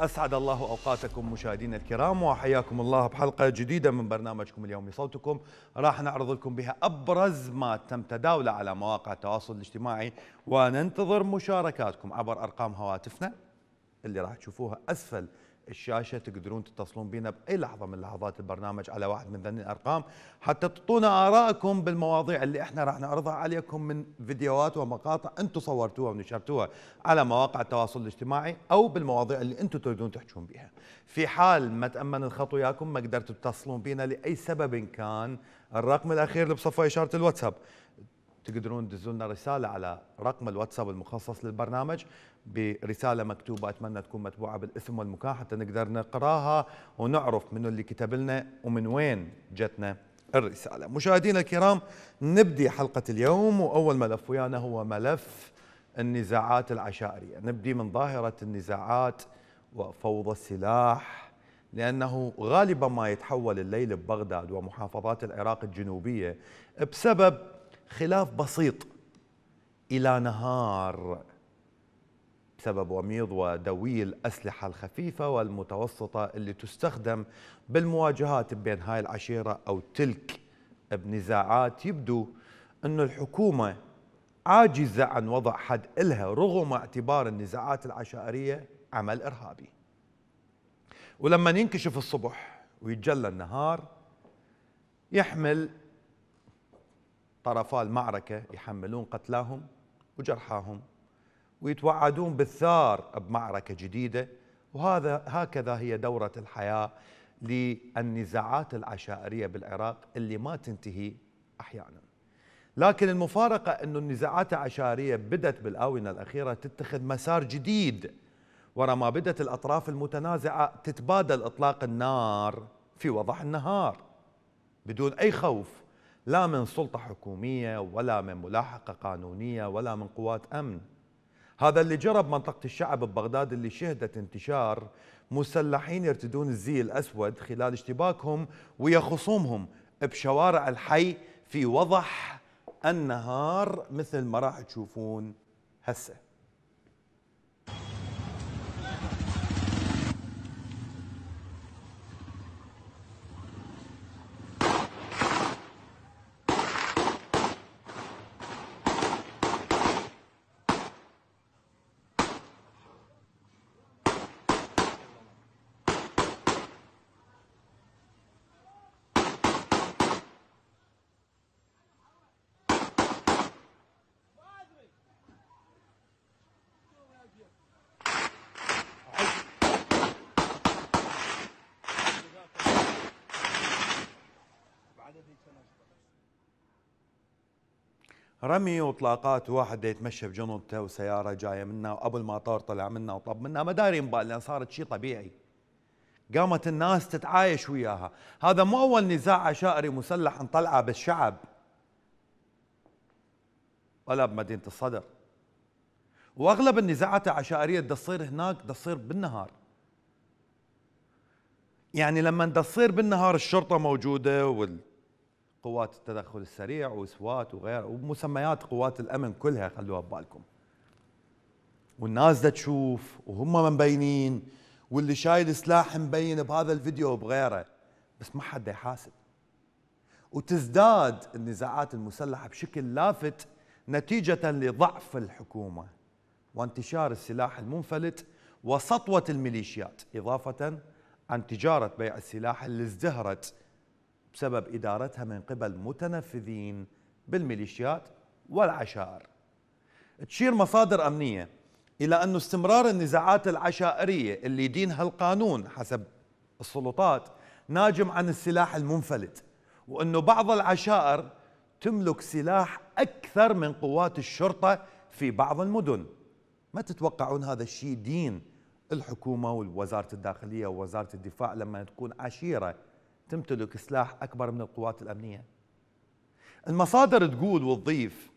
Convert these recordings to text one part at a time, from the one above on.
أسعد الله أوقاتكم مشاهدينا الكرام وحياكم الله بحلقة جديدة من برنامجكم اليومي صوتكم راح نعرض لكم بها أبرز ما تم تداوله على مواقع التواصل الاجتماعي وننتظر مشاركاتكم عبر أرقام هواتفنا اللي راح تشوفوها أسفل الشاشه تقدرون تتصلون بنا باي لحظه من لحظات البرنامج على واحد من ذني الارقام حتى تعطونا ارائكم بالمواضيع اللي احنا راح نعرضها عليكم من فيديوهات ومقاطع انتم صورتوها ونشرتوها على مواقع التواصل الاجتماعي او بالمواضيع اللي انتم تريدون تحجون بها. في حال ما تامن الخط وياكم ما قدرتوا تتصلون بنا لاي سبب كان الرقم الاخير اللي بصفه اشاره الواتساب تقدرون تدزوا لنا رساله على رقم الواتساب المخصص للبرنامج برساله مكتوبه اتمنى تكون متبوعه بالاسم والمكان حتى نقدر نقراها ونعرف منو اللي كتب لنا ومن وين جتنا الرساله. مشاهدينا الكرام نبدي حلقه اليوم واول ملف ويانا هو ملف النزاعات العشائريه، نبدي من ظاهره النزاعات وفوضى السلاح لانه غالبا ما يتحول الليل ببغداد ومحافظات العراق الجنوبيه بسبب خلاف بسيط الى نهار بسبب وميض ودوي الأسلحة الخفيفة والمتوسطة اللي تستخدم بالمواجهات بين هاي العشيرة أو تلك بنزاعات يبدو أن الحكومة عاجزة عن وضع حد إلها رغم اعتبار النزاعات العشائرية عمل إرهابي ولما ينكشف الصبح ويتجلى النهار يحمل طرفا المعركة يحملون قتلاهم وجرحاهم ويتوعدون بالثار بمعركة جديدة وهذا هكذا هي دورة الحياة للنزاعات العشائرية بالعراق اللي ما تنتهي أحيانا لكن المفارقة أن النزاعات العشائرية بدت بالآونة الأخيرة تتخذ مسار جديد ورا ما بدت الأطراف المتنازعة تتبادل إطلاق النار في وضح النهار بدون أي خوف لا من سلطة حكومية ولا من ملاحقة قانونية ولا من قوات أمن هذا اللي جرى بمنطقة الشعب ببغداد اللي شهدت انتشار مسلحين يرتدون الزي الأسود خلال اشتباكهم ويا خصومهم بشوارع الحي في وضح النهار مثل ما راح تشوفون هسه رمي واطلاقات واحد يتمشى بجنطته وسياره جايه وقبل وابو المطار طلع منه وطب منه ما داري بال لان صارت شيء طبيعي قامت الناس تتعايش وياها هذا مو اول نزاع عشائري مسلح نطلعه بالشعب ولا بمدينه الصدر واغلب النزاعات العشائريه تصير هناك تصير بالنهار يعني لما تصير بالنهار الشرطه موجوده وال قوات التدخل السريع وسوات وغيره ومسميات قوات الامن كلها خلوها ببالكم والناس دا تشوف وهم مبينين واللي شايل سلاح مبين بهذا الفيديو وبغيره بس ما حد يحاسب وتزداد النزاعات المسلحه بشكل لافت نتيجه لضعف الحكومه وانتشار السلاح المنفلت وسطوه الميليشيات اضافه عن تجاره بيع السلاح اللي ازدهرت بسبب إدارتها من قبل متنفذين بالميليشيات والعشائر تشير مصادر أمنية إلى أن استمرار النزاعات العشائرية اللي يدينها القانون حسب السلطات ناجم عن السلاح المنفلت وأنه بعض العشائر تملك سلاح أكثر من قوات الشرطة في بعض المدن ما تتوقعون هذا الشيء دين الحكومة والوزارة الداخلية ووزارة الدفاع لما تكون عشيرة تمتلك سلاح أكبر من القوات الأمنية المصادر تقول وتضيف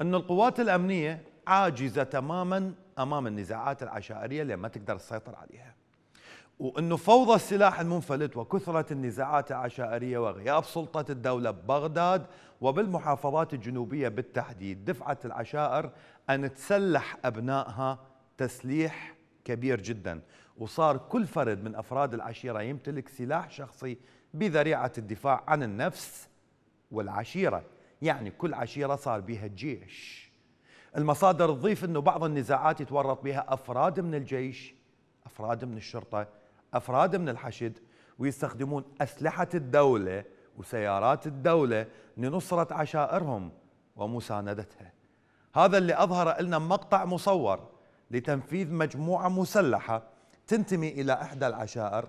أن القوات الأمنية عاجزة تماما أمام النزاعات العشائرية اللي ما تقدر تسيطر عليها وأنه فوضى السلاح المنفلت وكثرة النزاعات العشائرية وغياب سلطة الدولة ببغداد وبالمحافظات الجنوبية بالتحديد دفعت العشائر أن تسلح أبنائها تسليح كبير جدا وصار كل فرد من أفراد العشيرة يمتلك سلاح شخصي بذريعة الدفاع عن النفس والعشيرة يعني كل عشيرة صار بها جيش المصادر تضيف أنه بعض النزاعات يتورط بها أفراد من الجيش أفراد من الشرطة أفراد من الحشد ويستخدمون أسلحة الدولة وسيارات الدولة لنصرة عشائرهم ومساندتها هذا اللي أظهر لنا مقطع مصور لتنفيذ مجموعة مسلحة تنتمي إلى إحدى العشائر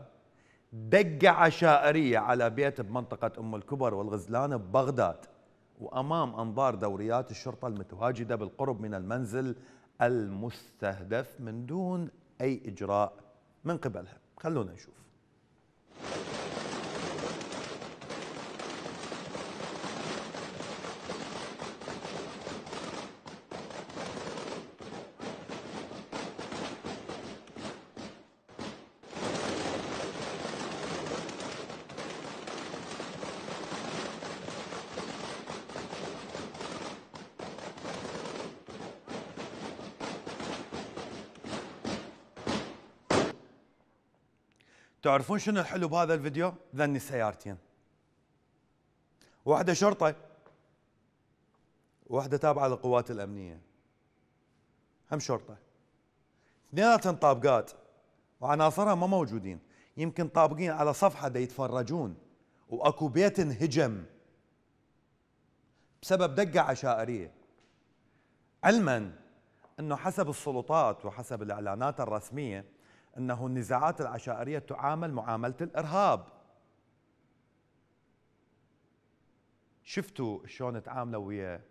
دقة عشائرية على بيت بمنطقة أم الكبر والغزلان ببغداد وأمام أنظار دوريات الشرطة المتواجدة بالقرب من المنزل المستهدف من دون أي إجراء من قبلها خلونا نشوف تعرفون شنو الحلو بهذا الفيديو؟ ذني سيارتين واحدة شرطة واحدة تابعة للقوات الأمنية هم شرطة اثنيناتهم طابقات وعناصرها ما موجودين يمكن طابقين على صفحة دا يتفرجون واكو بيت انهجم بسبب دقة عشائرية علما انه حسب السلطات وحسب الاعلانات الرسمية أنه النزاعات العشائرية تعامل معاملة الإرهاب شفتوا شلون تعاملوا ويا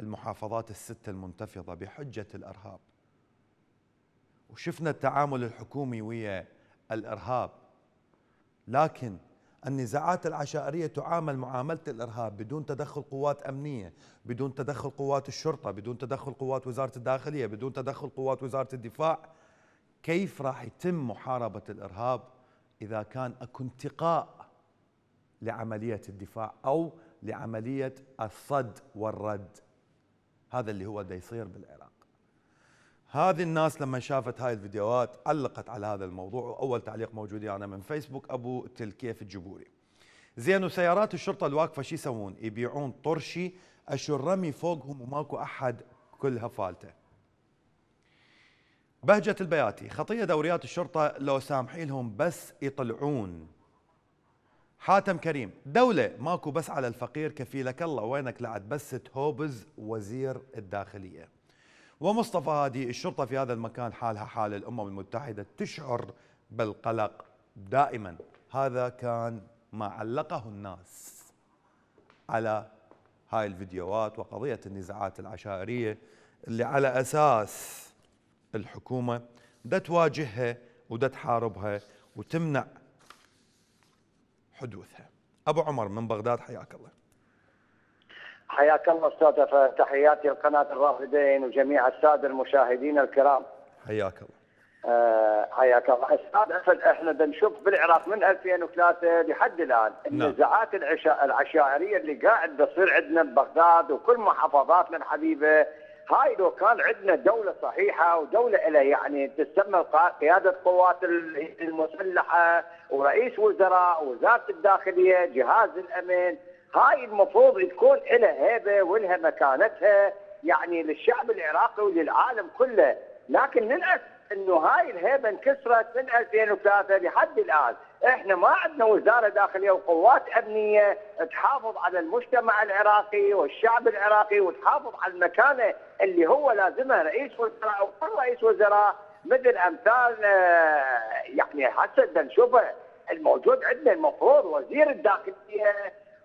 المحافظات الستة المنتفضة بحجة الإرهاب وشفنا التعامل الحكومي ويا الإرهاب لكن النزاعات العشائرية تعامل معاملة الإرهاب بدون تدخل قوات أمنية بدون تدخل قوات الشرطة بدون تدخل قوات وزارة الداخلية بدون تدخل قوات وزارة الدفاع كيف راح يتم محاربة الإرهاب إذا كان أكو انتقاء لعملية الدفاع أو لعملية الصد والرد هذا اللي هو دا يصير بالعراق هذه الناس لما شافت هاي الفيديوهات علقت على هذا الموضوع وأول تعليق موجود أنا يعني من فيسبوك أبو تلكيف الجبوري زين وسيارات الشرطة الواقفة شو يسوون يبيعون طرشي أشو الرمي فوقهم وماكو أحد كلها فالته بهجة البياتي خطية دوريات الشرطة لو سامحيلهم بس يطلعون حاتم كريم دولة ماكو بس على الفقير كفيلك الله وينك لعد بس تهوبز وزير الداخلية ومصطفى هادي الشرطة في هذا المكان حالها حال الأمم المتحدة تشعر بالقلق دائما هذا كان ما علقه الناس على هاي الفيديوهات وقضية النزاعات العشائرية اللي على أساس الحكومة دا تواجهها ودا تحاربها وتمنع حدوثها أبو عمر من بغداد حياك الله حياك الله استاذ فتحياتي لقناه الرافدين وجميع الساده المشاهدين الكرام حياك الله آه حياك الله استاذ احنا بنشوف بالعراق من 2003 لحد الان النزاعات نعم. العشائريه اللي قاعد تصير عندنا ببغداد وكل محافظاتنا الحبيبه هاي لو كان عندنا دولة صحيحة ودولة إلى يعني تسمى قيادة قوات المسلحة ورئيس وزراء وزارة الداخلية جهاز الأمن هاي المفروض تكون إلى هيبة ولها مكانتها يعني للشعب العراقي وللعالم كله لكن للأسف أنه هاي الهيبة انكسرت من 2003 لحد الآن احنا ما عندنا وزاره داخليه وقوات امنيه تحافظ على المجتمع العراقي والشعب العراقي وتحافظ على المكانه اللي هو لازمها رئيس وزراء او كل رئيس وزراء مثل امثال آه، يعني هسه نشوفه الموجود عندنا المفروض وزير الداخليه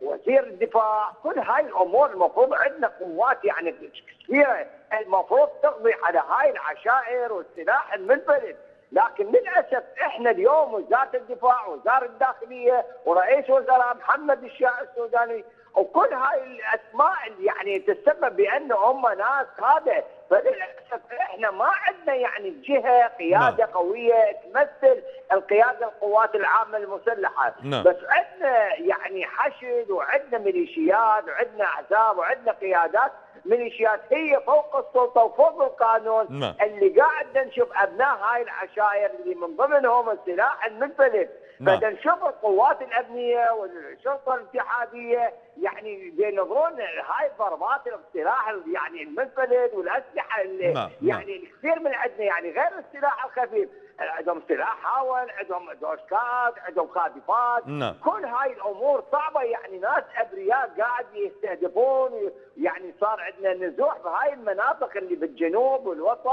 وزير الدفاع كل هاي الامور المفروض عندنا قوات يعني كثيره المفروض تقضي على هاي العشائر والسلاح المنفرد لكن للاسف احنا اليوم وزاره الدفاع وزاره الداخليه ورئيس وزراء محمد الشاع السوداني وكل هاي الاسماء اللي يعني تسبب بان هم ناس قاده فللاسف احنا ما عندنا يعني جهه قياده نعم. قويه تمثل القياده القوات العامه المسلحه نعم. بس عندنا يعني حشد وعندنا ميليشيات وعندنا احزاب وعندنا قيادات ميليشيات هي فوق السلطه وفوق القانون ما. نعم. اللي قاعد نشوف ابناء هاي العشائر اللي من ضمنهم السلاح المنفلت بدنا نعم. نشوف القوات الامنيه والشرطه الاتحاديه يعني ينظرون هاي ضربات السلاح يعني المنفلت والاسلحه اللي ما. نعم، يعني كثير من عندنا يعني غير السلاح الخفيف عندهم سلاح هاون عندهم دوشكات عندهم قاذفات نعم. كل هاي الامور صعبه يعني ناس ابرياء قاعد يستهدفون يعني صار عندنا نزوح بهاي المناطق اللي بالجنوب والوسط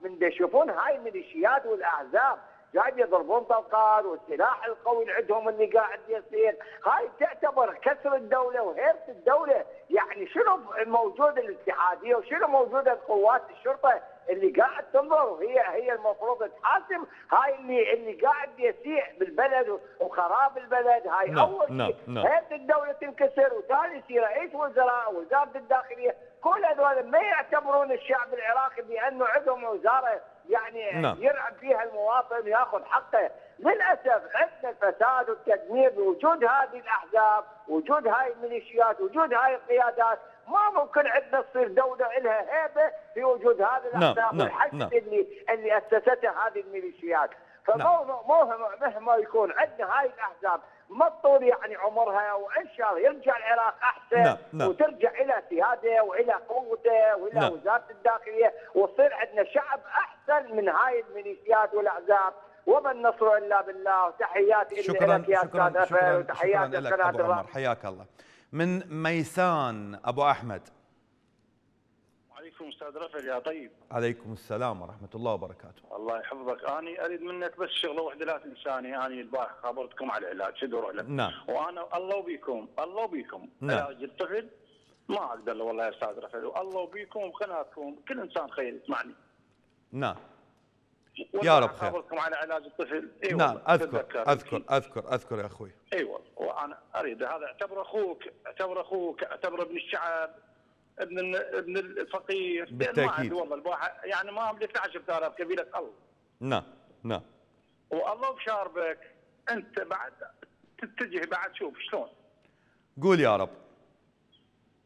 من يشوفون هاي الميليشيات والاحزاب قاعد يضربون طلقات والسلاح القوي اللي عندهم اللي قاعد يصير هاي تعتبر كسر الدوله وهيرس الدوله يعني شنو موجود الاتحاديه وشنو موجوده قوات الشرطه اللي قاعد تنظر هي هي المفروض تحاسب هاي اللي اللي قاعد يسيء بالبلد وخراب البلد هاي نعم. اول شيء نعم. نعم. هيئه الدوله تنكسر وثاني شيء رئيس وزراء وزاره الداخليه كل هذول ما يعتبرون الشعب العراقي بانه عندهم وزاره يعني نعم. يلعب فيها المواطن ياخذ حقه للاسف عندنا الفساد والتدمير بوجود هذه الاحزاب وجود هاي الميليشيات وجود هاي القيادات ما ممكن عندنا تصير دوله لها هيبه في وجود هذه نعم، الاحزاب نعم، والحشد نعم. اللي اللي اسستها هذه الميليشيات فموهم مهما يكون عندنا هاي الاحزاب ما تطول يعني عمرها وان شاء الله يرجع العراق احسن نعم. نعم. وترجع الى سياده والى قوته والى نعم. وزاره الداخليه وتصير عندنا شعب احسن من هاي الميليشيات والاحزاب وما النصر الا بالله وتحياتي لك يا استاذ وتحياتي لك حياك الله من ميسان أبو أحمد عليكم استاذ رفع يا طيب عليكم السلام ورحمه الله وبركاته الله يحفظك اني اريد منك بس شغله واحده لا تنساني اني البارح خبرتكم على العلاج شد اروح له نعم وانا الله وبيكم الله وبيكم نعم. علاج الطفل ما اقدر والله يا استاذ رفع الله وبيكم وقناتكم كل انسان خير اسمعني نعم يا رب خير خبركم علاج الطفل أيوة نعم أذكر أذكر أذكر أذكر يا أخوي أي والله وأنا أريد هذا اعتبر أخوك اعتبر أخوك اعتبر ابن الشعب ابن ابن الفقير يعني بالتأكيد ما والله الواحد يعني ما أملك 10000 كفيلة الله نعم نعم والله بشاربك أنت بعد تتجه بعد شوف شلون قول يا رب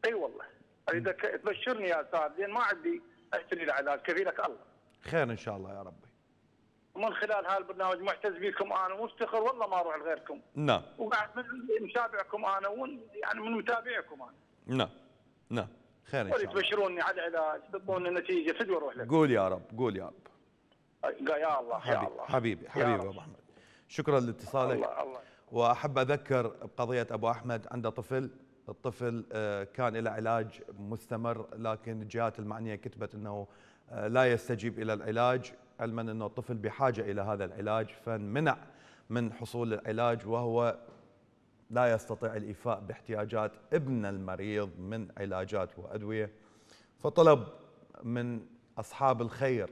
اي أيوة والله اريدك تبشرني يا استاذ لان ما عندي اشتري العلاج كفيلك الله خير ان شاء الله يا رب من خلال هذا البرنامج معتز بكم انا ومفتخر والله ما اروح لغيركم نعم وقاعد متابعكم انا ون يعني من متابعكم انا نعم نعم خير ان شاء الله تبشروني على العلاج تعطوني نتيجه فدوى اروح لك قول يا رب قول يا رب يا الله حبيب يا الله حبيبي حبيبي ابو احمد شكرا لاتصالك الله الله واحب اذكر بقضيه ابو احمد عنده طفل الطفل آه، كان له علاج مستمر لكن الجهات المعنيه كتبت انه آه، لا يستجيب الى العلاج علما انه الطفل بحاجة إلى هذا العلاج فمنع من حصول العلاج وهو لا يستطيع الإيفاء باحتياجات ابن المريض من علاجات وأدوية فطلب من أصحاب الخير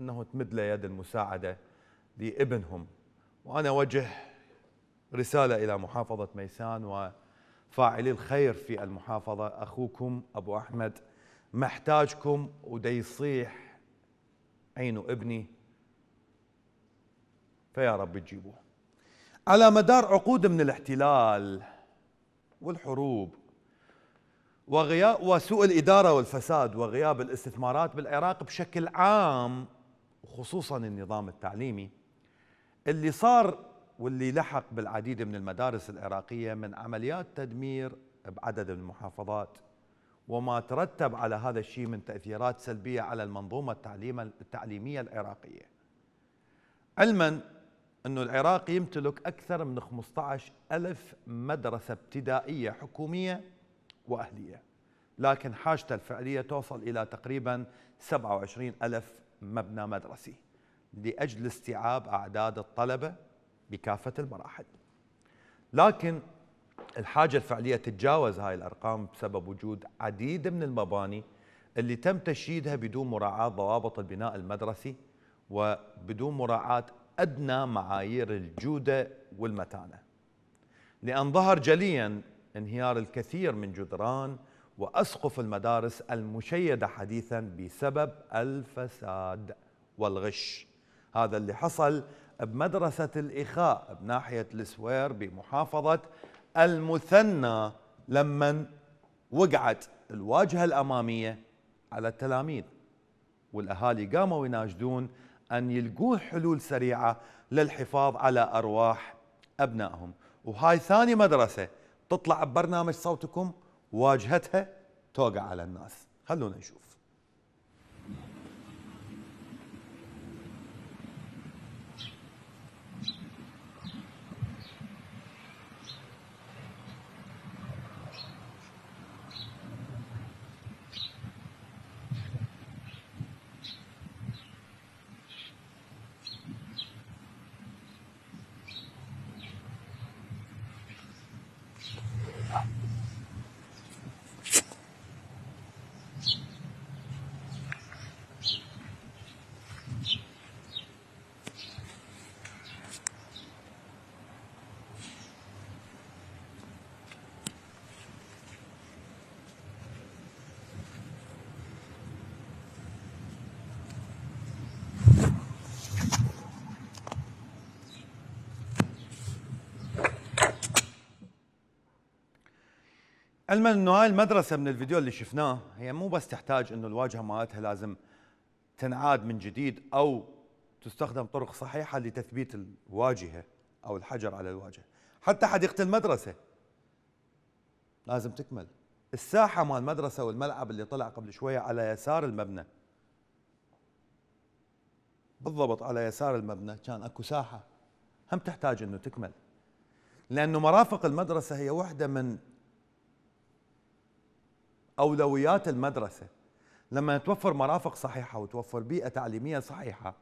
أنه تمد له يد المساعدة لابنهم وأنا أوجه رسالة إلى محافظة ميسان و فاعلي الخير في المحافظة أخوكم أبو أحمد محتاجكم ودي يصيح أين ابني فيا رب تجيبه على مدار عقود من الاحتلال والحروب وغياب وسوء الإدارة والفساد وغياب الاستثمارات بالعراق بشكل عام وخصوصا النظام التعليمي اللي صار واللي لحق بالعديد من المدارس العراقية من عمليات تدمير بعدد من المحافظات وما ترتب على هذا الشيء من تأثيرات سلبية على المنظومة التعليمية العراقية علما أن العراق يمتلك أكثر من 15 ألف مدرسة ابتدائية حكومية وأهلية لكن حاجته الفعلية توصل إلى تقريبا 27 ألف مبنى مدرسي لأجل استيعاب أعداد الطلبة بكافة المراحل لكن الحاجة الفعلية تتجاوز هاي الأرقام بسبب وجود عديد من المباني اللي تم تشييدها بدون مراعاة ضوابط البناء المدرسي وبدون مراعاة أدنى معايير الجودة والمتانة لأن ظهر جليا انهيار الكثير من جدران وأسقف المدارس المشيدة حديثا بسبب الفساد والغش هذا اللي حصل بمدرسة الإخاء بناحية السوير بمحافظة المثنى لما وقعت الواجهة الأمامية على التلاميذ والأهالي قاموا يناشدون أن يلقون حلول سريعة للحفاظ على أرواح أبنائهم وهاي ثاني مدرسة تطلع ببرنامج صوتكم واجهتها توقع على الناس خلونا نشوف علما انه هاي المدرسه من الفيديو اللي شفناه هي مو بس تحتاج انه الواجهه مالتها لازم تنعاد من جديد او تستخدم طرق صحيحه لتثبيت الواجهه او الحجر على الواجهه حتى حديقه المدرسه لازم تكمل الساحه مال المدرسه والملعب اللي طلع قبل شويه على يسار المبنى بالضبط على يسار المبنى كان اكو ساحه هم تحتاج انه تكمل لانه مرافق المدرسه هي واحده من أولويات المدرسة لما توفر مرافق صحيحة وتوفر بيئة تعليمية صحيحة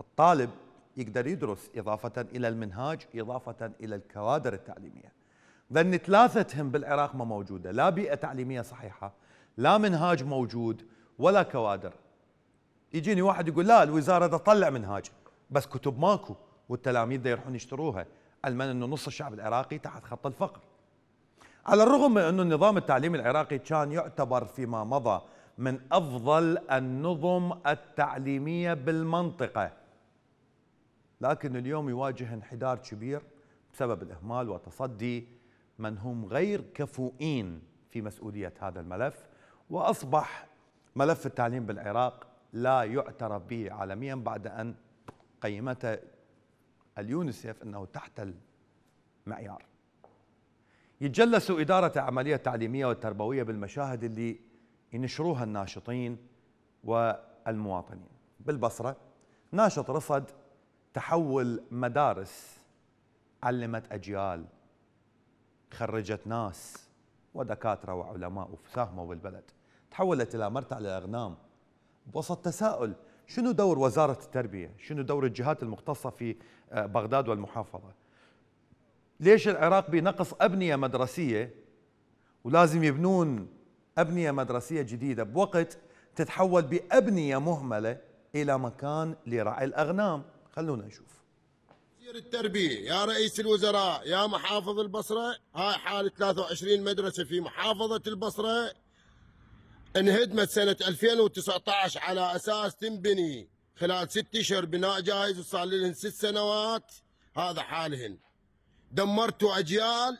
الطالب يقدر يدرس إضافة إلى المنهاج إضافة إلى الكوادر التعليمية لأن ثلاثتهم بالعراق ما موجودة لا بيئة تعليمية صحيحة لا منهاج موجود ولا كوادر يجيني واحد يقول لا الوزارة تطلع منهاج بس كتب ماكو والتلاميذ يروحون يشتروها علما أنه نص الشعب العراقي تحت خط الفقر على الرغم من أن النظام التعليمي العراقي كان يعتبر فيما مضى من أفضل النظم التعليمية بالمنطقة لكن اليوم يواجه انحدار كبير بسبب الإهمال وتصدي من هم غير كفؤين في مسؤولية هذا الملف وأصبح ملف التعليم بالعراق لا يعترف به عالميا بعد أن قيمته اليونسيف أنه تحت المعيار يتجلسوا إدارة العملية التعليمية والتربوية بالمشاهد اللي ينشروها الناشطين والمواطنين بالبصرة ناشط رفض تحول مدارس علمت أجيال خرجت ناس ودكاترة وعلماء وساهموا بالبلد تحولت إلى مرتع للأغنام بوسط تساؤل شنو دور وزارة التربية شنو دور الجهات المختصة في آه، بغداد والمحافظة ليش العراق بنقص أبنية مدرسية ولازم يبنون أبنية مدرسية جديدة بوقت تتحول بأبنية مهملة إلى مكان لرعي الأغنام خلونا نشوف وزير التربية يا رئيس الوزراء يا محافظ البصرة هاي حالة 23 مدرسة في محافظة البصرة انهدمت سنة 2019 على أساس تنبني خلال ست أشهر بناء جاهز وصار لهم ست سنوات هذا حالهن دمرتوا اجيال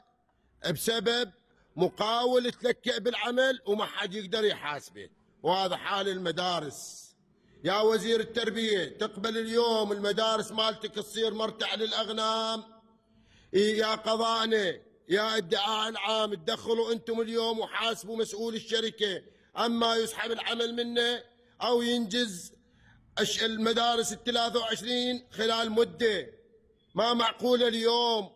بسبب مقاول تلكئ بالعمل وما حد يقدر يحاسبه وهذا حال المدارس يا وزير التربيه تقبل اليوم المدارس مالتك تصير مرتع للاغنام يا قضائنا يا ادعاء العام تدخلوا انتم اليوم وحاسبوا مسؤول الشركه اما يسحب العمل منه او ينجز المدارس ال 23 خلال مده ما معقوله اليوم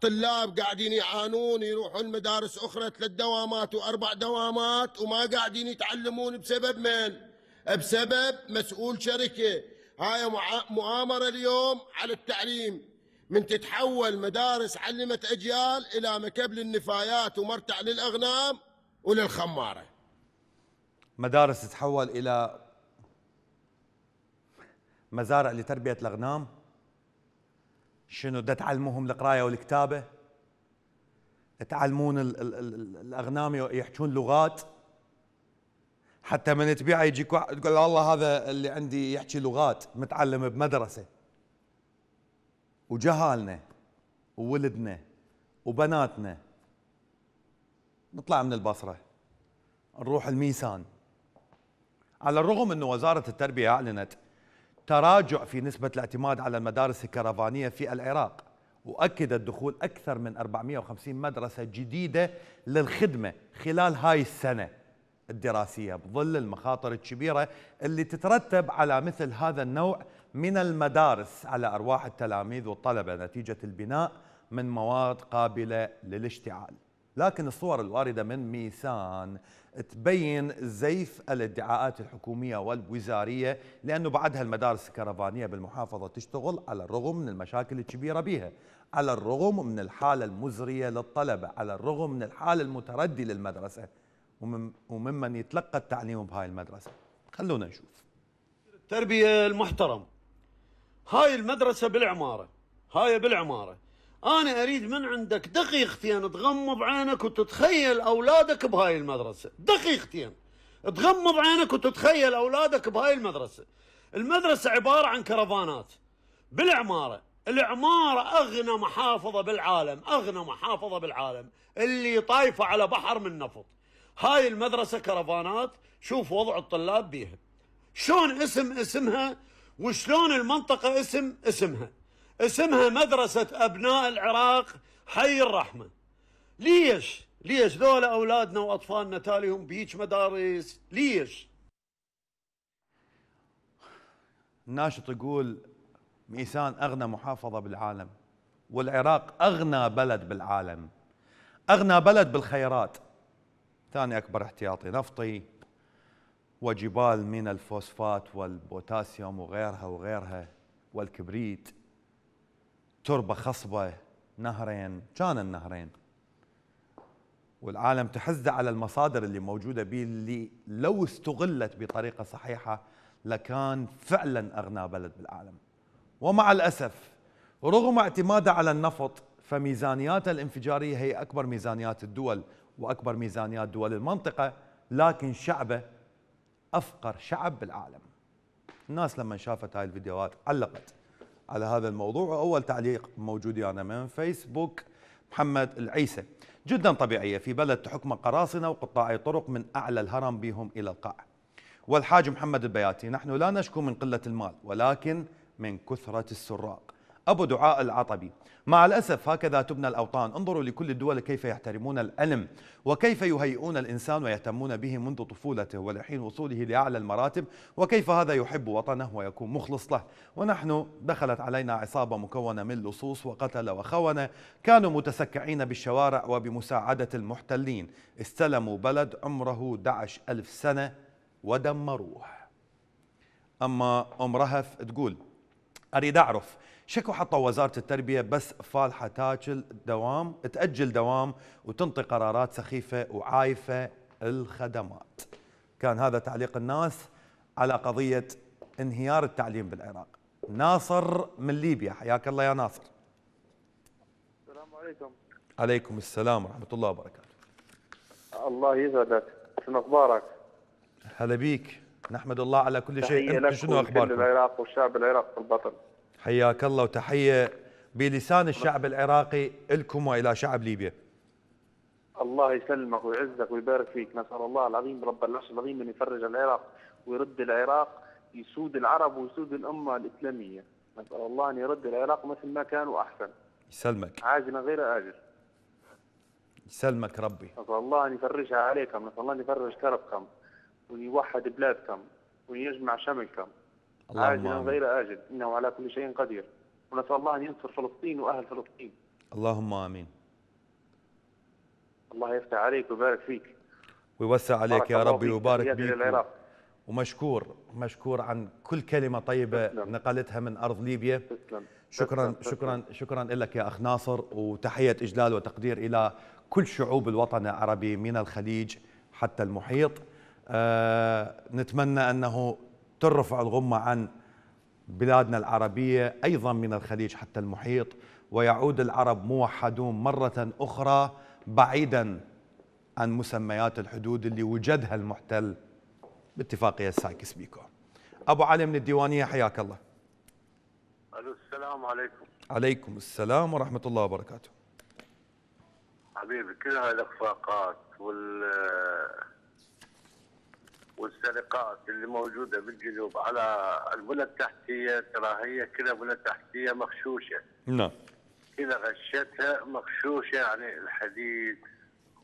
طلاب قاعدين يعانون يروحون مدارس اخرى ثلاث دوامات واربع دوامات وما قاعدين يتعلمون بسبب من؟ بسبب مسؤول شركه هاي مؤامره اليوم على التعليم من تتحول مدارس علمت اجيال الى مكب للنفايات ومرتع للاغنام وللخماره. مدارس تتحول الى مزارع لتربيه الاغنام؟ شنو دا تعلموهم القرايه والكتابه تعلمون الـ الـ الـ الاغنام يحجون لغات حتى من تبيعه يجيك واحد تقول والله هذا اللي عندي يحكي لغات متعلم بمدرسه وجهالنا وولدنا وبناتنا نطلع من البصره نروح الميسان على الرغم انه وزاره التربيه اعلنت تراجع في نسبة الاعتماد على المدارس الكرفانية في العراق وأكد الدخول أكثر من 450 مدرسة جديدة للخدمة خلال هاي السنة الدراسية بظل المخاطر الكبيرة اللي تترتب على مثل هذا النوع من المدارس على أرواح التلاميذ والطلبة نتيجة البناء من مواد قابلة للاشتعال لكن الصور الواردة من ميسان تبين زيف الادعاءات الحكومية والوزارية لأنه بعدها المدارس الكرفانية بالمحافظة تشتغل على الرغم من المشاكل الكبيرة بها على الرغم من الحالة المزرية للطلبة على الرغم من الحالة المتردي للمدرسة وممن يتلقى التعليم بهاي المدرسة خلونا نشوف التربية المحترم هاي المدرسة بالعمارة هاي بالعمارة أنا أريد من عندك دقيقتين تغمض عينك وتتخيل أولادك بهاي المدرسة دقيقتين تغمض عينك وتتخيل أولادك بهاي المدرسة المدرسة عبارة عن كرفانات بالعمارة العمارة أغنى محافظة بالعالم أغنى محافظة بالعالم اللي طايفة على بحر من نفط هاي المدرسة كرفانات شوف وضع الطلاب بيها شلون اسم اسمها وشلون المنطقة اسم اسمها اسمها مدرسة أبناء العراق حي الرحمة ليش؟ ليش ذولا أولادنا وأطفالنا تاليهم بهيج مدارس ليش؟ الناشط يقول ميسان أغنى محافظة بالعالم والعراق أغنى بلد بالعالم أغنى بلد بالخيرات ثاني أكبر احتياطي نفطي وجبال من الفوسفات والبوتاسيوم وغيرها وغيرها والكبريت تربة خصبة نهرين كان النهرين والعالم تحز على المصادر اللي موجودة به اللي لو استغلت بطريقة صحيحة لكان فعلا أغنى بلد بالعالم ومع الأسف رغم اعتماده على النفط فميزانياته الانفجارية هي أكبر ميزانيات الدول وأكبر ميزانيات دول المنطقة لكن شعبه أفقر شعب بالعالم الناس لما شافت هاي الفيديوهات علقت على هذا الموضوع وأول تعليق موجود أنا يعني من فيسبوك محمد العيسى جدا طبيعية في بلد تحكم قراصنة وقطاعي طرق من أعلى الهرم بهم إلى القاع والحاج محمد البياتي نحن لا نشكو من قلة المال ولكن من كثرة السراق أبو دعاء العطبي مع الأسف هكذا تبنى الأوطان انظروا لكل الدول كيف يحترمون الألم وكيف يهيئون الإنسان ويهتمون به منذ طفولته ولحين وصوله لأعلى المراتب وكيف هذا يحب وطنه ويكون مخلص له ونحن دخلت علينا عصابة مكونة من لصوص وقتل وخونة كانوا متسكعين بالشوارع وبمساعدة المحتلين استلموا بلد عمره دعش ألف سنة ودمروه أما أم رهف تقول أريد أعرف شكو حطوا وزارة التربية بس فالحة تاجل دوام تأجل دوام وتنطي قرارات سخيفة وعايفة الخدمات كان هذا تعليق الناس على قضية انهيار التعليم بالعراق ناصر من ليبيا حياك الله يا ناصر السلام عليكم عليكم السلام ورحمة الله وبركاته الله يسعدك شنو أخبارك هلا بيك نحمد الله على كل شيء شنو أخبارك العراق والشعب العراق في البطن حياك الله وتحية بلسان الشعب العراقي لكم وإلى شعب ليبيا الله يسلمك ويعزك ويبارك فيك نسأل الله العظيم رب العرش العظيم أن يفرج العراق ويرد العراق يسود العرب ويسود الأمة الإسلامية نسأل الله أن يرد العراق مثل ما كان وأحسن يسلمك عاجلا غير آجل يسلمك ربي نسأل الله أن يفرجها عليكم نسأل الله أن يفرج كربكم ويوحد بلادكم ويجمع شملكم آجلا غير آجل إنه على كل شيء قدير ونسأل الله أن ينصر فلسطين وأهل فلسطين اللهم آمين الله يفتح عليك ويبارك فيك ويوسع عليك يا ربي ويبارك بك ومشكور مشكور عن كل كلمه طيبه تسلم. نقلتها من ارض ليبيا تسلم. شكرا تسلم. شكرا شكرا لك يا اخ ناصر وتحيه اجلال وتقدير الى كل شعوب الوطن العربي من الخليج حتى المحيط أه نتمنى انه ترفع الغمة عن بلادنا العربية أيضا من الخليج حتى المحيط ويعود العرب موحدون مرة أخرى بعيدا عن مسميات الحدود اللي وجدها المحتل باتفاقية سايكس بيكو أبو علي من الديوانية حياك الله ألو السلام عليكم عليكم السلام ورحمة الله وبركاته حبيبي كل هاي الإخفاقات وال والسرقات اللي موجوده بالجنوب على البنى التحتيه ترى هي كلها بنى تحتيه مغشوشه نعم اذا غشتها مغشوشه يعني الحديد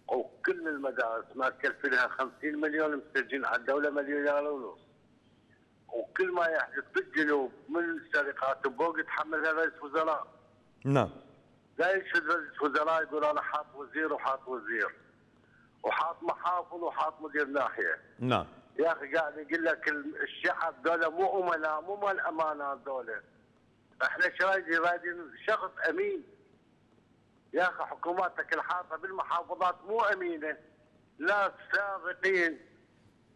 وكل المدارس ما تكفي لها 50 مليون مسجلين على الدوله مليون ونص وكل ما يحدث بالجنوب من سرقات بوق يتحملها رئيس وزراء نعم لا يشهد رئيس وزراء يقول انا حاط وزير وحاط وزير وحاط محافظ وحاط مدير ناحيه نعم يا اخي قاعد يقول لك الشعب دولة مو املاء مو مال امانات دولة احنا شرايدي رايدين شخص امين يا اخي حكوماتك الحاطه بالمحافظات مو امينه لا سابقين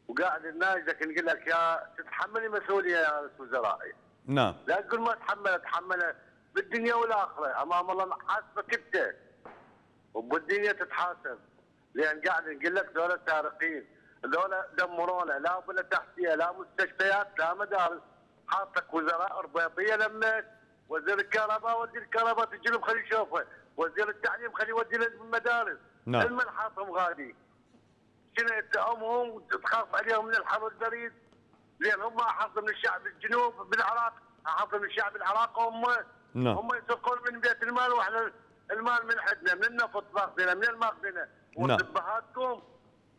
وقاعد نناقشك نقول لك يا تتحملي مسؤوليه يا رئيس وزرائي نعم لا تقول ما تحمل تحمل بالدنيا والاخره امام الله نحاسبك انت وبالدنيا تتحاسب لان قاعد نقول لك دولة سارقين ذولا دمرونا لا بنى تحتيه لا مستشفيات لا مدارس حاطك وزراء رباطيه لما وزير الكهرباء وزير الكهرباء تجيب خليه يشوفه وزير التعليم خليه يودي للمدارس نعم المن حاطهم غادي شنو امهم تخاف عليهم من الحر البريد لان هم حاصل من الشعب الجنوب بالعراق حاصل من الشعب العراق هم نعم هم يسرقون من بيت المال واحنا المال من عندنا من النفط باخذينه من الماخذينه نعم وتبهاتكم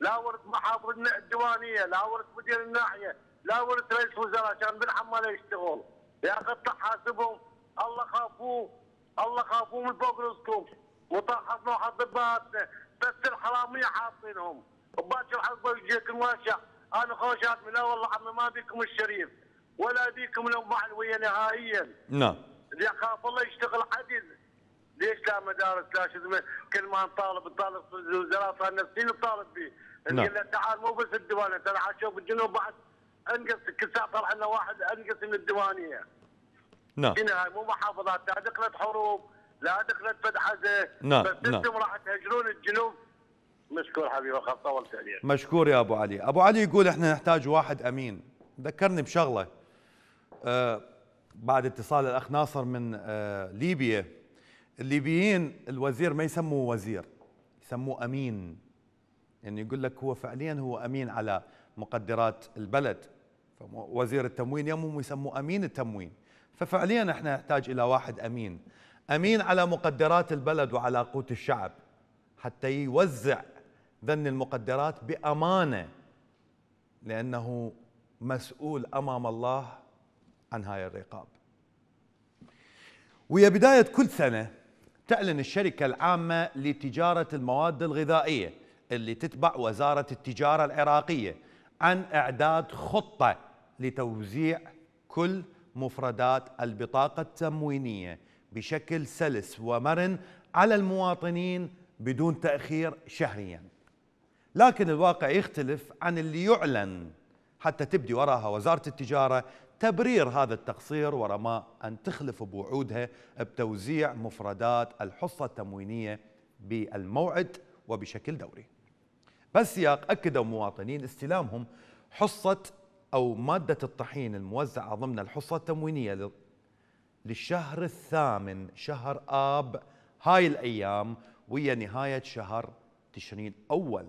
لا ورث محافظ الديوانيه لا ورث مدير الناحيه لا ورث رئيس وزراء كان بالعمال يشتغل يا قطع حاسبهم الله خافوه الله خافوه من فوق رزقكم وطاحتنا وحطباتنا بس الحراميه حاطينهم وباكر حسبه يجيك الماشي انا خوشات من لا والله عمي ما بيكم الشريف ولا بيكم الام الويه نهائيا نعم يخاف الله يشتغل عدل ليش لا مدارس لا شو كل ما نطالب نطالب الوزراء صار نفسي نطالب به نعم تعال مو بس الديوانيه ترى شوف الجنوب بعد انقص كساء طلع لنا واحد انقص من الديوانيه نعم هنا مو محافظات لا دخلت حروب لا دخلت حزه نعم بس نعم راح تهجرون الجنوب مشكور حبيبي خلص طولت عليك مشكور يا ابو علي ابو علي يقول احنا نحتاج واحد امين ذكرني بشغله آه بعد اتصال الاخ ناصر من آه ليبيا الليبيين الوزير ما يسموه وزير يسموه امين يعني يقول لك هو فعليا هو امين على مقدرات البلد وزير التموين يمهم يسموه امين التموين ففعليا احنا نحتاج الى واحد امين امين على مقدرات البلد وعلى قوت الشعب حتى يوزع ذن المقدرات بامانه لانه مسؤول امام الله عن هاي الرقاب ويا بدايه كل سنه تعلن الشركه العامه لتجاره المواد الغذائيه اللي تتبع وزارة التجارة العراقية عن إعداد خطة لتوزيع كل مفردات البطاقة التموينية بشكل سلس ومرن على المواطنين بدون تأخير شهريا لكن الواقع يختلف عن اللي يعلن حتى تبدي وراها وزارة التجارة تبرير هذا التقصير ورماء أن تخلف بوعودها بتوزيع مفردات الحصة التموينية بالموعد وبشكل دوري بهالسياق اكدوا مواطنين استلامهم حصة أو مادة الطحين الموزعة ضمن الحصة التموينية للشهر الثامن شهر آب هاي الأيام ويا نهاية شهر تشرين الأول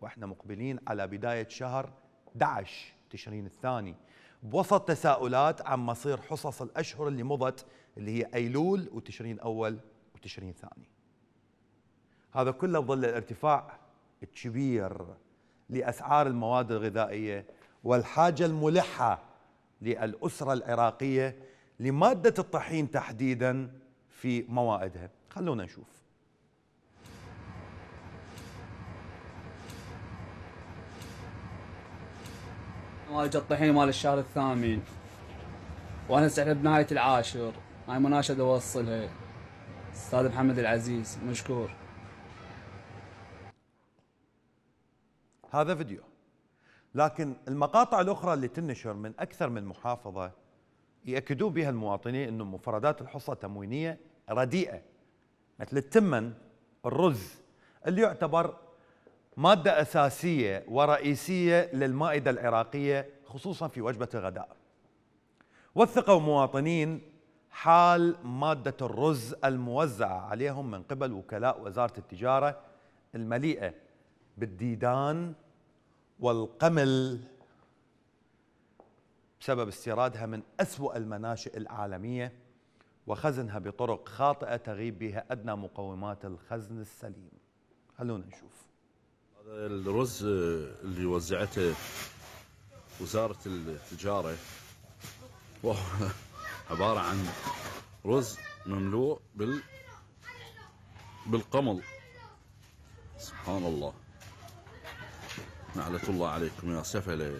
وإحنا مقبلين على بداية شهر 11 تشرين الثاني بوسط تساؤلات عن مصير حصص الأشهر اللي مضت اللي هي أيلول وتشرين أول وتشرين ثاني هذا كله بظل الارتفاع الكبير لاسعار المواد الغذائيه والحاجه الملحه للاسره العراقيه لماده الطحين تحديدا في موائدها خلونا نشوف مواد الطحين مال الشهر الثامن وانا سعر بنهايه العاشر هاي مناشده اوصلها استاذ محمد العزيز مشكور هذا فيديو لكن المقاطع الاخرى اللي تنشر من اكثر من محافظه ياكدون بها المواطنين انه مفردات الحصه التموينيه رديئه مثل التمن الرز اللي يعتبر ماده اساسيه ورئيسيه للمائده العراقيه خصوصا في وجبه الغداء. وثقوا مواطنين حال ماده الرز الموزعه عليهم من قبل وكلاء وزاره التجاره المليئه بالديدان والقمل بسبب استيرادها من أسوأ المناشئ العالمية وخزنها بطرق خاطئة تغيب بها أدنى مقومات الخزن السليم خلونا نشوف هذا الرز اللي وزعته وزارة التجارة وهو عبارة عن رز مملوء بال بالقمل سبحان الله نعلة الله عليكم يا سفلة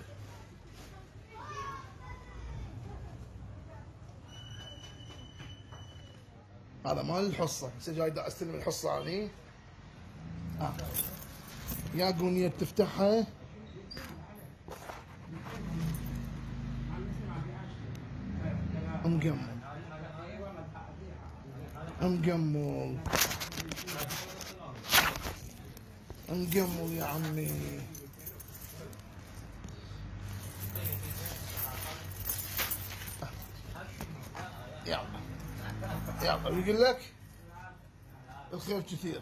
هذا مال الحصة هسه جاي دا استلم الحصة اني آه. يا قونية تفتحها مقمل مقمل مقمل يا عمي يلا يقول لك الخير كثير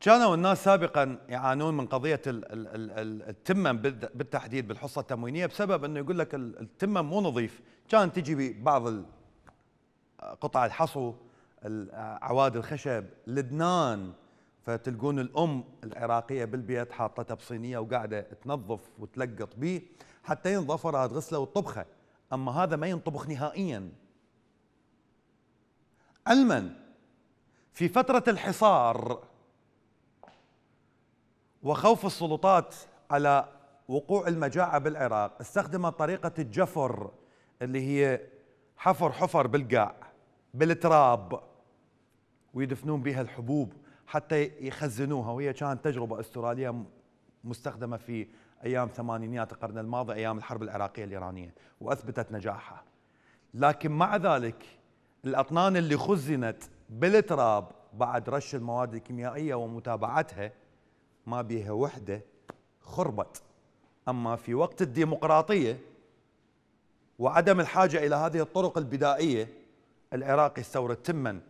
كانوا الناس سابقا يعانون من قضيه التمم بالتحديد بالحصه التموينيه بسبب انه يقول لك التمم مو نظيف، كان تجي ببعض قطع الحصو عواد الخشب، لدنان فتلقون الام العراقيه بالبيت حاطته بصينيه وقاعده تنظف وتلقط به حتى ينظف وراها تغسله وتطبخه. أما هذا ما ينطبخ نهائيا علما في فترة الحصار وخوف السلطات على وقوع المجاعة بالعراق استخدمت طريقة الجفر اللي هي حفر حفر بالقاع بالتراب ويدفنون بها الحبوب حتى يخزنوها وهي كانت تجربة استرالية مستخدمة في ايام ثمانينيات القرن الماضي ايام الحرب العراقيه الايرانيه واثبتت نجاحها. لكن مع ذلك الاطنان اللي خزنت بالتراب بعد رش المواد الكيميائيه ومتابعتها ما بيها وحده خربت. اما في وقت الديمقراطيه وعدم الحاجه الى هذه الطرق البدائيه العراقي استورد تما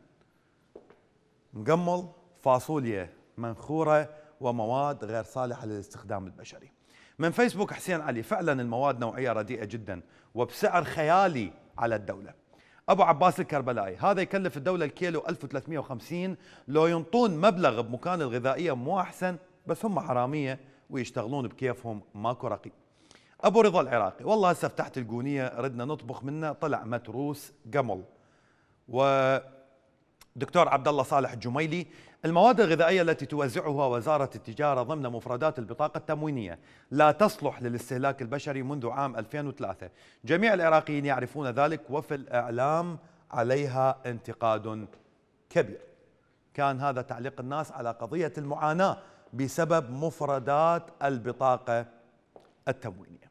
مقمل فاصوليا منخوره ومواد غير صالحه للاستخدام البشري من فيسبوك حسين علي فعلا المواد نوعية رديئة جدا وبسعر خيالي على الدولة أبو عباس الكربلائي هذا يكلف الدولة الكيلو 1350 لو ينطون مبلغ بمكان الغذائية مو أحسن بس هم حرامية ويشتغلون بكيفهم ماكو رقيب أبو رضا العراقي والله هسه فتحت الجونية ردنا نطبخ منه طلع متروس قمل و دكتور عبد الله صالح الجميلي المواد الغذائية التي توزعها وزارة التجارة ضمن مفردات البطاقة التموينية لا تصلح للاستهلاك البشري منذ عام 2003 جميع العراقيين يعرفون ذلك وفي الإعلام عليها انتقاد كبير كان هذا تعليق الناس على قضية المعاناة بسبب مفردات البطاقة التموينية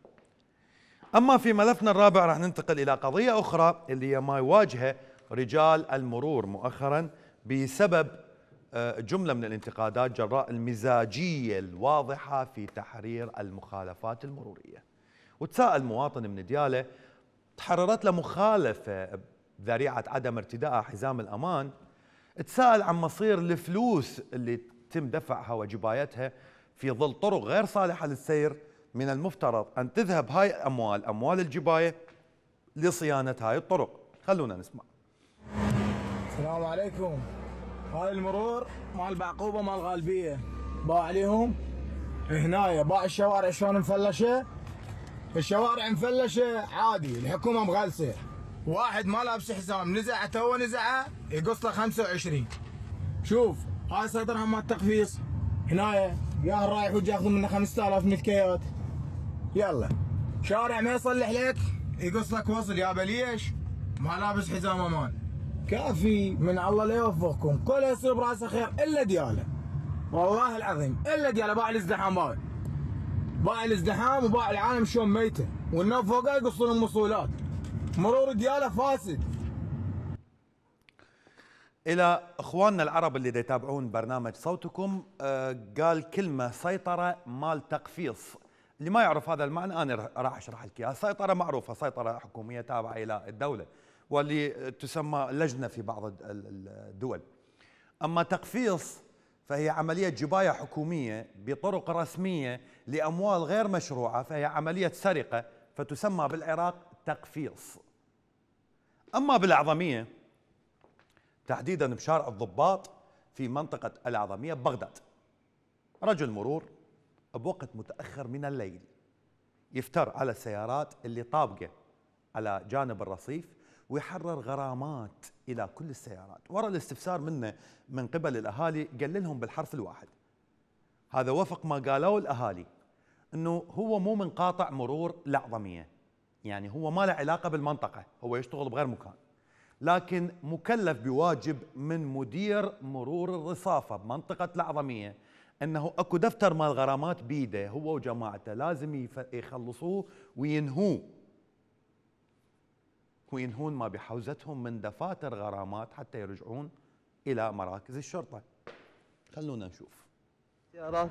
أما في ملفنا الرابع راح ننتقل إلى قضية أخرى اللي هي ما يواجهه رجال المرور مؤخرا بسبب آه، جملة من الانتقادات جراء المزاجية الواضحة في تحرير المخالفات المرورية وتساءل مواطن من ديالة تحررت له مخالفة ذريعة عدم ارتداء حزام الأمان تساءل عن مصير الفلوس اللي تم دفعها وجبايتها في ظل طرق غير صالحة للسير من المفترض أن تذهب هاي الأموال أموال الجباية لصيانة هاي الطرق خلونا نسمع السلام عليكم هاي المرور مال بعقوبه مال غالبيه باع عليهم هنايا باع الشوارع شلون مفلشه الشوارع مفلشه عادي الحكومه مغلسه واحد ما لابس حزام نزعه تو نزعه يقص له 25 شوف هاي صدرها مال التقفيص هنايا يا رايح وجاخذ منه 5000 ملكيات يلا شارع ما يصلح لك يقص لك وصل يا ليش ما لابس حزام امان كافي من الله لا يوفقكم كل يصير براسه خير الا دياله والله العظيم الا دياله باع الازدحام هاي باع الازدحام وباع العالم شلون ميته والناس فوقها يقصون المصولات مرور دياله فاسد الى اخواننا العرب اللي يتابعون برنامج صوتكم آه، قال كلمه سيطره مال تقفيص اللي ما يعرف هذا المعنى انا راح اشرح لك اياها، سيطره معروفه سيطره حكوميه تابعه الى الدوله، واللي تسمى لجنة في بعض الدول أما تقفيص فهي عملية جباية حكومية بطرق رسمية لأموال غير مشروعة فهي عملية سرقة فتسمى بالعراق تقفيص أما بالأعظمية تحديدا بشارع الضباط في منطقة الأعظمية بغداد رجل مرور بوقت متأخر من الليل يفتر على السيارات اللي طابقة على جانب الرصيف ويحرر غرامات الى كل السيارات ورا الاستفسار منه من قبل الاهالي قللهم بالحرف الواحد هذا وفق ما قالوا الاهالي انه هو مو من قاطع مرور لعظميه يعني هو ما له علاقه بالمنطقه هو يشتغل بغير مكان لكن مكلف بواجب من مدير مرور الرصافه بمنطقه العظميه انه اكو دفتر مال غرامات بيده هو وجماعته لازم يخلصوه وينهوه وينهون ما بحوزتهم من دفاتر غرامات حتى يرجعون إلى مراكز الشرطة خلونا نشوف سيارات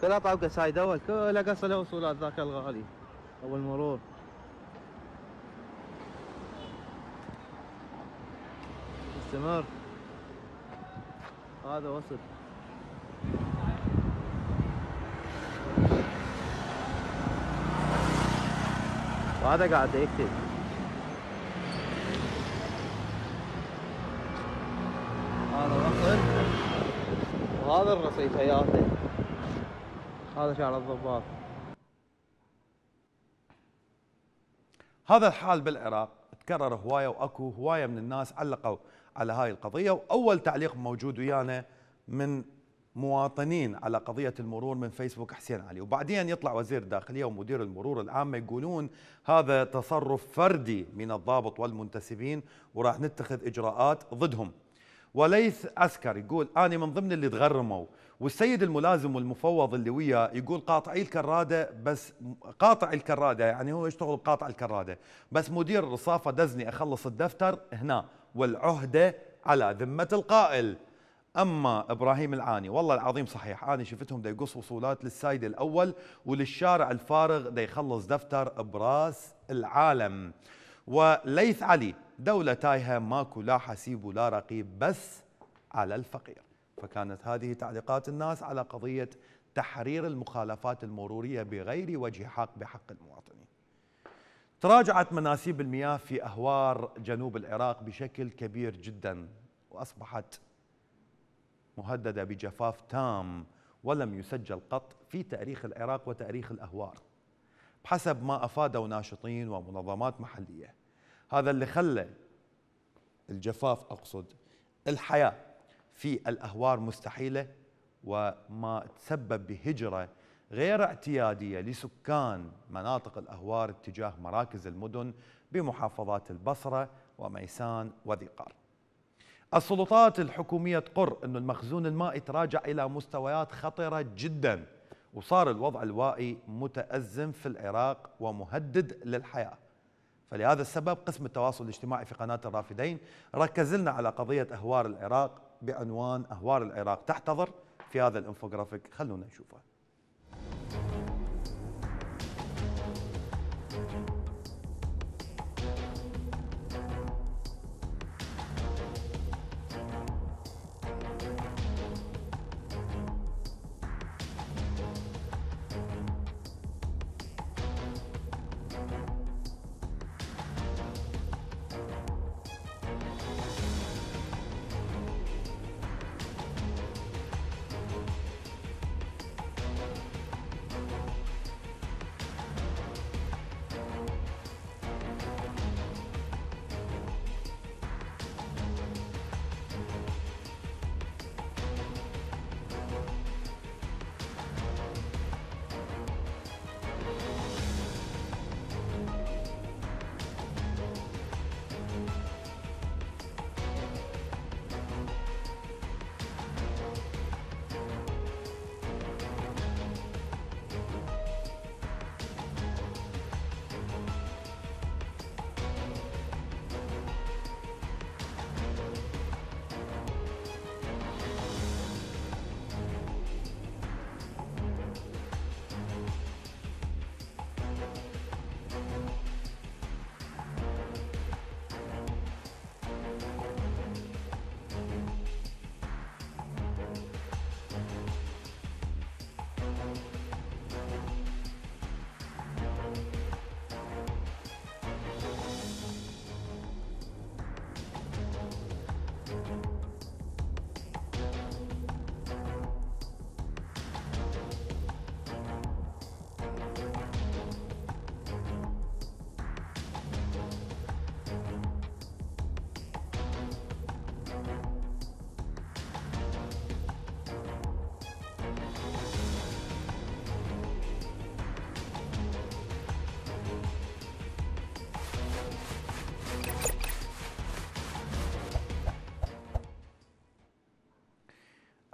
كلها طابقة سايد أول كلها قصة لوصولات ذاك الغالي أو المرور استمر هذا وصل وهذا قاعد يكتب هذا الرصيف حياتي هذا شعر الضباط هذا الحال بالعراق تكرر هوايه واكو هوايه من الناس علقوا على هاي القضيه واول تعليق موجود ويانا من مواطنين على قضيه المرور من فيسبوك حسين علي وبعدين يطلع وزير الداخليه ومدير المرور العامه يقولون هذا تصرف فردي من الضابط والمنتسبين وراح نتخذ اجراءات ضدهم وليث أسكر يقول أنا من ضمن اللي تغرموا والسيد الملازم والمفوض اللي وياه يقول قاطعي الكرادة بس قاطع الكرادة يعني هو يشتغل بقاطع الكرادة بس مدير الرصافة دزني أخلص الدفتر هنا والعهدة على ذمة القائل اما ابراهيم العاني والله العظيم صحيح انا شفتهم دا يقص وصولات للسايد الاول وللشارع الفارغ دا يخلص دفتر براس العالم وليث علي دولة تايهة ماكو لا حسيب ولا رقيب بس على الفقير فكانت هذه تعليقات الناس على قضية تحرير المخالفات المرورية بغير وجه حق بحق المواطنين تراجعت مناسيب المياه في أهوار جنوب العراق بشكل كبير جدا وأصبحت مهددة بجفاف تام ولم يسجل قط في تاريخ العراق وتاريخ الأهوار بحسب ما افادوا ناشطين ومنظمات محليه هذا اللي خلى الجفاف اقصد الحياه في الاهوار مستحيله وما تسبب بهجره غير اعتياديه لسكان مناطق الاهوار اتجاه مراكز المدن بمحافظات البصره وميسان وذقار. السلطات الحكوميه تقر ان المخزون المائي تراجع الى مستويات خطره جدا وصار الوضع الوائي متأزم في العراق ومهدد للحياة فلهذا السبب قسم التواصل الاجتماعي في قناة الرافدين ركز لنا على قضية أهوار العراق بعنوان أهوار العراق تحتضر في هذا الانفوغرافيك خلونا نشوفه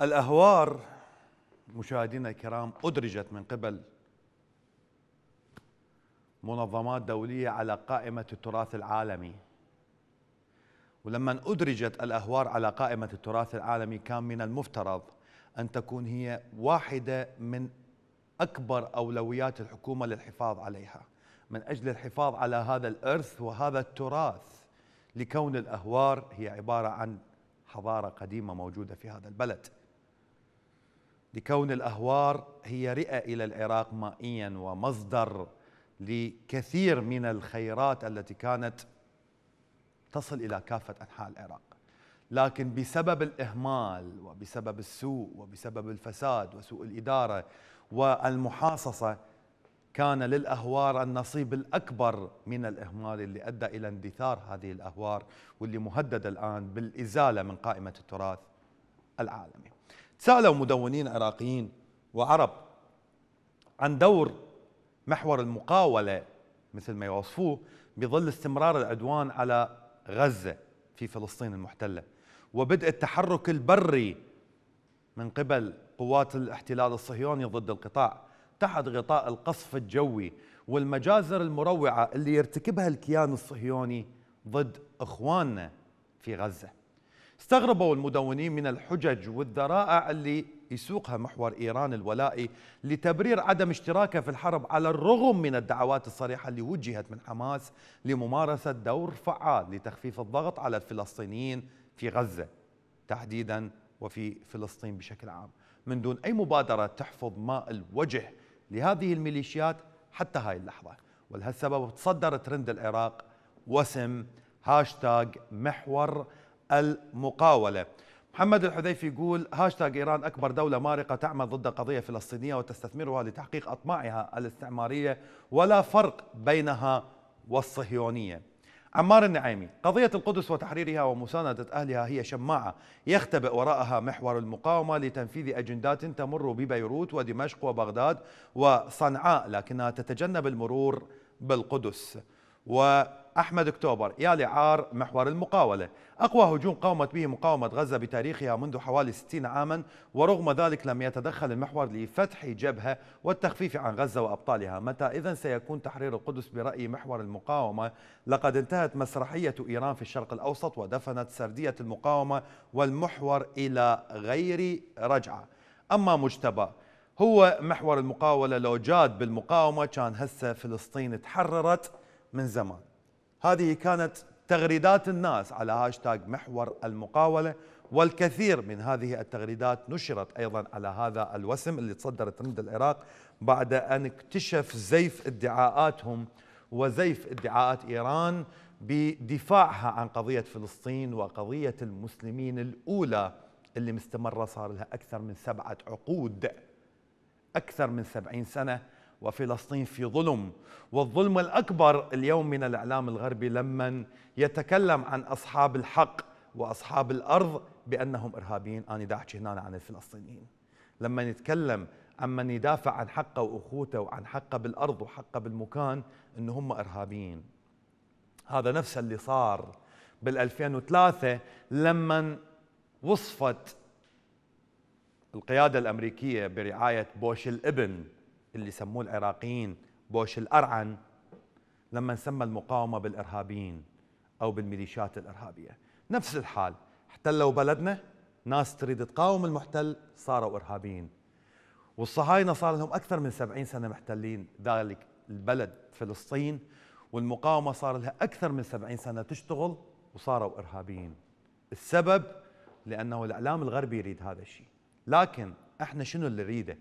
الأهوار مشاهدينا الكرام أدرجت من قبل منظمات دولية على قائمة التراث العالمي ولما أدرجت الأهوار على قائمة التراث العالمي كان من المفترض أن تكون هي واحدة من أكبر أولويات الحكومة للحفاظ عليها من أجل الحفاظ على هذا الإرث وهذا التراث لكون الأهوار هي عبارة عن حضارة قديمة موجودة في هذا البلد لكون الأهوار هي رئة إلى العراق مائيا ومصدر لكثير من الخيرات التي كانت تصل إلى كافة أنحاء العراق لكن بسبب الإهمال وبسبب السوء وبسبب الفساد وسوء الإدارة والمحاصصة كان للأهوار النصيب الأكبر من الإهمال اللي أدى إلى اندثار هذه الأهوار واللي مهدد الآن بالإزالة من قائمة التراث العالمي سألوا مدونين عراقيين وعرب عن دور محور المقاولة مثل ما يوصفوه بظل استمرار العدوان على غزة في فلسطين المحتلة وبدء التحرك البري من قبل قوات الاحتلال الصهيوني ضد القطاع تحت غطاء القصف الجوي والمجازر المروعة اللي يرتكبها الكيان الصهيوني ضد إخواننا في غزة استغربوا المدونين من الحجج والذرائع اللي يسوقها محور إيران الولائي لتبرير عدم اشتراكها في الحرب على الرغم من الدعوات الصريحة اللي وجهت من حماس لممارسة دور فعال لتخفيف الضغط على الفلسطينيين في غزة تحديدا وفي فلسطين بشكل عام من دون أي مبادرة تحفظ ماء الوجه لهذه الميليشيات حتى هاي اللحظة ولهالسبب تصدر ترند العراق وسم هاشتاج محور المقاولة محمد الحذيفي يقول هاشتاغ إيران أكبر دولة مارقة تعمل ضد قضية فلسطينية وتستثمرها لتحقيق أطماعها الاستعمارية ولا فرق بينها والصهيونية عمار النعيمي قضية القدس وتحريرها ومساندة أهلها هي شماعة يختبئ وراءها محور المقاومة لتنفيذ أجندات تمر ببيروت ودمشق وبغداد وصنعاء لكنها تتجنب المرور بالقدس وأحمد أكتوبر يا لعار محور المقاولة أقوى هجوم قامت به مقاومة غزة بتاريخها منذ حوالي 60 عاما ورغم ذلك لم يتدخل المحور لفتح جبهة والتخفيف عن غزة وأبطالها متى إذا سيكون تحرير القدس برأي محور المقاومة لقد انتهت مسرحية إيران في الشرق الأوسط ودفنت سردية المقاومة والمحور إلى غير رجعة أما مجتبى هو محور المقاولة لو جاد بالمقاومة كان هسه فلسطين تحررت من زمان هذه كانت تغريدات الناس على هاشتاج محور المقاولة والكثير من هذه التغريدات نشرت أيضا على هذا الوسم اللي تصدر ترند العراق بعد أن اكتشف زيف ادعاءاتهم وزيف ادعاءات إيران بدفاعها عن قضية فلسطين وقضية المسلمين الأولى اللي مستمرة صار لها أكثر من سبعة عقود أكثر من سبعين سنة وفلسطين في ظلم والظلم الأكبر اليوم من الإعلام الغربي لمن يتكلم عن أصحاب الحق وأصحاب الأرض بأنهم إرهابيين أنا آه، دا أحكي هنا عن الفلسطينيين لما نتكلم عمن يدافع عن حقه وأخوته وعن حقه بالأرض وحقه بالمكان أن هم إرهابيين هذا نفس اللي صار بال2003 لما وصفت القيادة الأمريكية برعاية بوش الابن اللي سموه العراقيين بوش الأرعن لما سمى المقاومة بالإرهابيين أو بالميليشيات الإرهابية نفس الحال احتلوا بلدنا ناس تريد تقاوم المحتل صاروا إرهابيين والصهاينة صار لهم أكثر من سبعين سنة محتلين ذلك البلد فلسطين والمقاومة صار لها أكثر من سبعين سنة تشتغل وصاروا إرهابيين السبب لأنه الإعلام الغربي يريد هذا الشيء لكن احنا شنو اللي نريده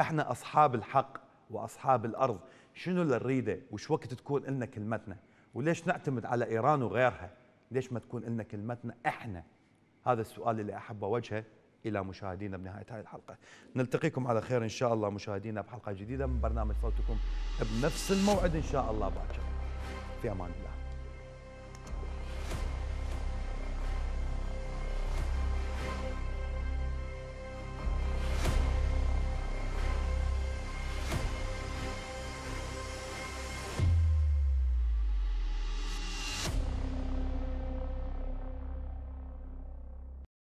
احنا اصحاب الحق واصحاب الارض شنو اللي نريده وش وقت تكون لنا كلمتنا وليش نعتمد على ايران وغيرها ليش ما تكون لنا كلمتنا احنا هذا السؤال اللي احب اوجهه الى مشاهدينا بنهايه هذه الحلقه نلتقيكم على خير ان شاء الله مشاهدينا بحلقه جديده من برنامج صوتكم بنفس الموعد ان شاء الله باكر في امان الله